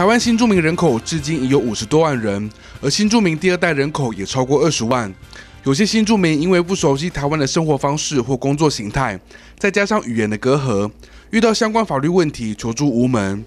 台湾新住民人口至今已有五十多万人，而新住民第二代人口也超过二十万。有些新住民因为不熟悉台湾的生活方式或工作形态，再加上语言的隔阂，遇到相关法律问题求助无门。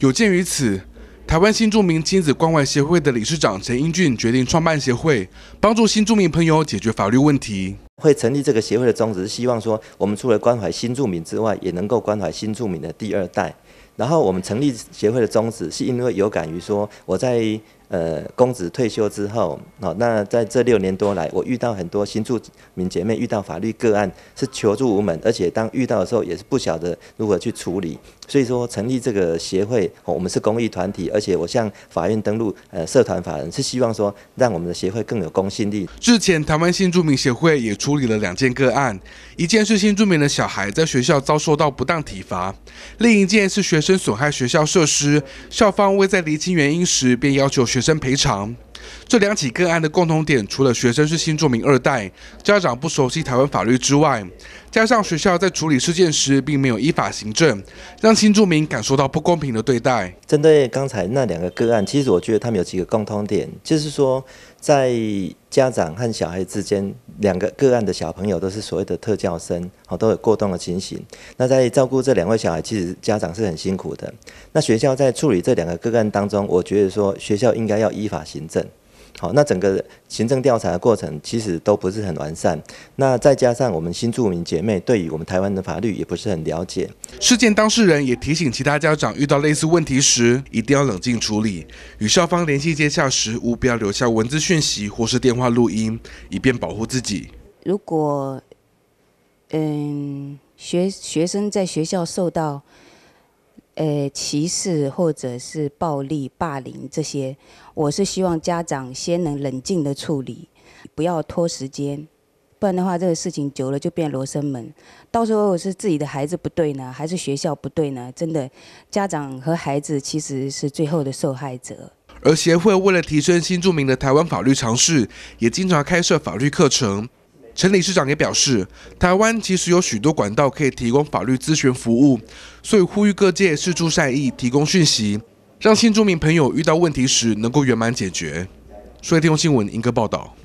有鉴于此，台湾新住民亲子关怀协会的理事长陈英俊决定创办协会，帮助新住民朋友解决法律问题。会成立这个协会的宗旨是希望说，我们除了关怀新住民之外，也能够关怀新住民的第二代。然后我们成立协会的宗旨，是因为有感于说我在。呃，公子退休之后，哦，那在这六年多来，我遇到很多新住民姐妹遇到法律个案是求助无门，而且当遇到的时候也是不晓得如何去处理。所以说，成立这个协会，我们是公益团体，而且我向法院登录呃社团法人，是希望说让我们的协会更有公信力。日前，台湾新住民协会也处理了两件个案，一件是新住民的小孩在学校遭受到不当体罚，另一件是学生损害学校设施，校方未在厘清原因时，便要求。学生赔偿。这两起个案的共同点，除了学生是新住民二代、家长不熟悉台湾法律之外，加上学校在处理事件时并没有依法行政，让新住民感受到不公平的对待。针对刚才那两个个案，其实我觉得他们有几个共通点，就是说在家长和小孩之间，两个个案的小朋友都是所谓的特教生，好都有过动的情形。那在照顾这两位小孩，其实家长是很辛苦的。那学校在处理这两个个案当中，我觉得说学校应该要依法行政。好，那整个行政调查的过程其实都不是很完善。那再加上我们新住民姐妹对于我们台湾的法律也不是很了解。事件当事人也提醒其他家长，遇到类似问题时，一定要冷静处理，与校方联系接洽时，务必要留下文字讯息或是电话录音，以便保护自己。如果，嗯，学学生在学校受到。呃，歧视或者是暴力、霸凌这些，我是希望家长先能冷静的处理，不要拖时间，不然的话，这个事情久了就变罗生门，到时候是自己的孩子不对呢，还是学校不对呢？真的，家长和孩子其实是最后的受害者。而协会为了提升新著名的台湾法律常识，也经常开设法律课程。陈理事长也表示，台湾其实有许多管道可以提供法律咨询服务，所以呼吁各界施出善意，提供讯息，让新住民朋友遇到问题时能够圆满解决。所以，天空新闻迎哥报道。